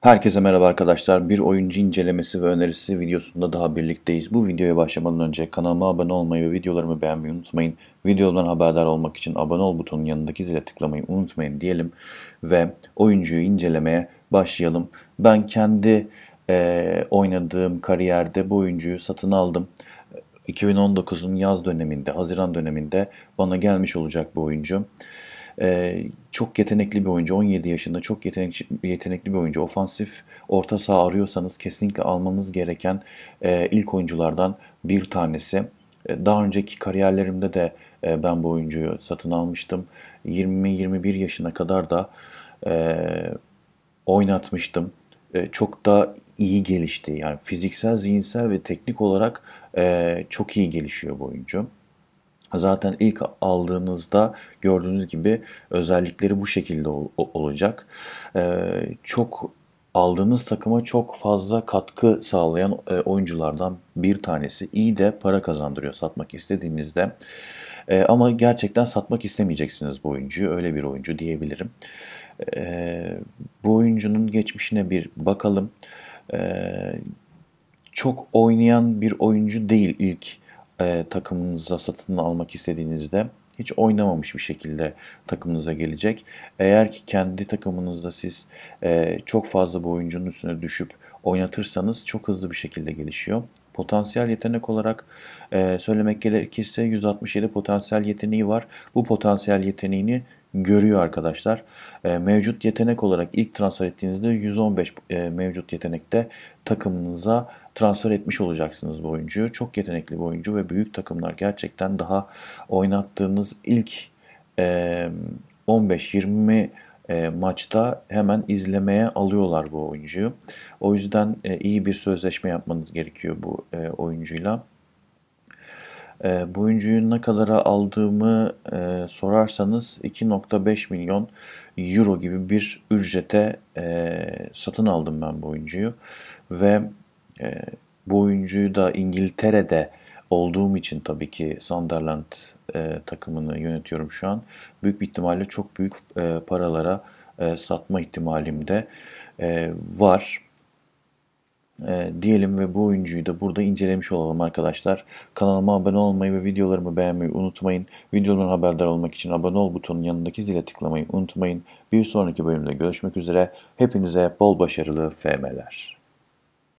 Herkese merhaba arkadaşlar. Bir oyuncu incelemesi ve önerisi videosunda daha birlikteyiz. Bu videoya başlamadan önce kanalıma abone olmayı ve videolarımı beğenmeyi unutmayın. Videodan haberdar olmak için abone ol butonun yanındaki zile tıklamayı unutmayın diyelim. Ve oyuncuyu incelemeye başlayalım. Ben kendi e, oynadığım kariyerde bu oyuncuyu satın aldım. 2019'un yaz döneminde, Haziran döneminde bana gelmiş olacak bu oyuncu. Ee, çok yetenekli bir oyuncu. 17 yaşında çok yetenek, yetenekli bir oyuncu. Ofansif orta saha arıyorsanız kesinlikle almanız gereken e, ilk oyunculardan bir tanesi. E, daha önceki kariyerlerimde de e, ben bu oyuncuyu satın almıştım. 20-21 yaşına kadar da e, oynatmıştım. E, çok da iyi gelişti. Yani fiziksel, zihinsel ve teknik olarak e, çok iyi gelişiyor bu oyuncu. Zaten ilk aldığınızda gördüğünüz gibi özellikleri bu şekilde ol, olacak. E, çok aldığınız takıma çok fazla katkı sağlayan e, oyunculardan bir tanesi. İyi de para kazandırıyor satmak istediğinizde. E, ama gerçekten satmak istemeyeceksiniz bu oyuncuyu. Öyle bir oyuncu diyebilirim. E, bu oyuncunun geçmişine bir bakalım e, çok oynayan bir oyuncu değil ilk e, takımınıza satın almak istediğinizde. Hiç oynamamış bir şekilde takımınıza gelecek. Eğer ki kendi takımınızda siz e, çok fazla bu oyuncunun üstüne düşüp oynatırsanız çok hızlı bir şekilde gelişiyor. Potansiyel yetenek olarak e, söylemek gerekirse 167 potansiyel yeteneği var. Bu potansiyel yeteneğini görüyor arkadaşlar. E, mevcut yetenek olarak ilk transfer ettiğinizde 115 e, mevcut yetenekte takımınıza transfer etmiş olacaksınız bu oyuncuyu. Çok yetenekli bir oyuncu ve büyük takımlar gerçekten daha oynattığınız ilk 15-20 e, maçta hemen izlemeye alıyorlar bu oyuncuyu. O yüzden iyi bir sözleşme yapmanız gerekiyor bu oyuncuyla. E, bu oyuncuyu ne kadara aldığımı e, sorarsanız 2.5 milyon euro gibi bir ücrete e, satın aldım ben bu oyuncuyu. Ve e, bu oyuncuyu da İngiltere'de olduğum için tabii ki Sunderland e, takımını yönetiyorum şu an. Büyük bir ihtimalle çok büyük e, paralara e, satma ihtimalim de e, var e, diyelim ve bu oyuncuyu da burada incelemiş olalım arkadaşlar. Kanalıma abone olmayı ve videolarımı beğenmeyi unutmayın. Videolarımdan haberdar olmak için abone ol butonun yanındaki zile tıklamayı unutmayın. Bir sonraki bölümde görüşmek üzere. Hepinize bol başarılı FM'ler.